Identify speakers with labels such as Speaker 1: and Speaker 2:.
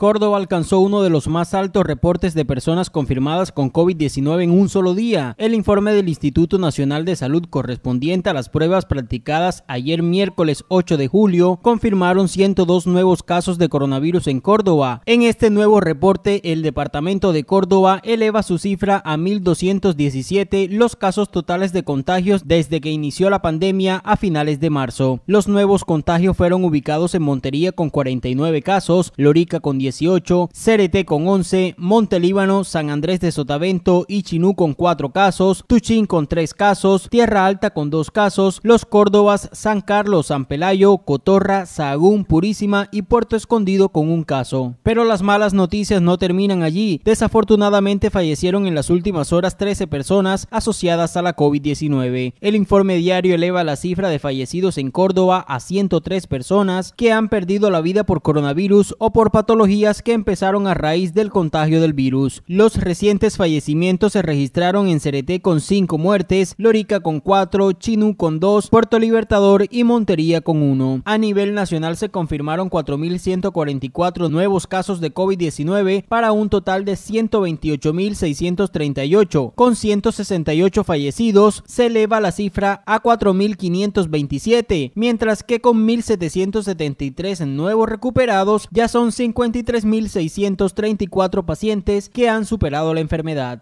Speaker 1: Córdoba alcanzó uno de los más altos reportes de personas confirmadas con COVID-19 en un solo día. El informe del Instituto Nacional de Salud correspondiente a las pruebas practicadas ayer miércoles 8 de julio confirmaron 102 nuevos casos de coronavirus en Córdoba. En este nuevo reporte, el departamento de Córdoba eleva su cifra a 1.217 los casos totales de contagios desde que inició la pandemia a finales de marzo. Los nuevos contagios fueron ubicados en Montería con 49 casos, Lorica con 10 18, Cerete con 11, Montelíbano, San Andrés de Sotavento y Chinú con 4 casos, Tuchín con 3 casos, Tierra Alta con 2 casos, Los Córdobas, San Carlos, San Pelayo, Cotorra, Sahagún, Purísima y Puerto Escondido con un caso. Pero las malas noticias no terminan allí. Desafortunadamente fallecieron en las últimas horas 13 personas asociadas a la COVID-19. El informe diario eleva la cifra de fallecidos en Córdoba a 103 personas que han perdido la vida por coronavirus o por patología que empezaron a raíz del contagio del virus. Los recientes fallecimientos se registraron en Cereté con 5 muertes, Lorica con 4, Chinú con 2, Puerto Libertador y Montería con 1. A nivel nacional se confirmaron 4.144 nuevos casos de COVID-19 para un total de 128.638. Con 168 fallecidos se eleva la cifra a 4.527, mientras que con 1.773 nuevos recuperados ya son 53 3.634 pacientes que han superado la enfermedad.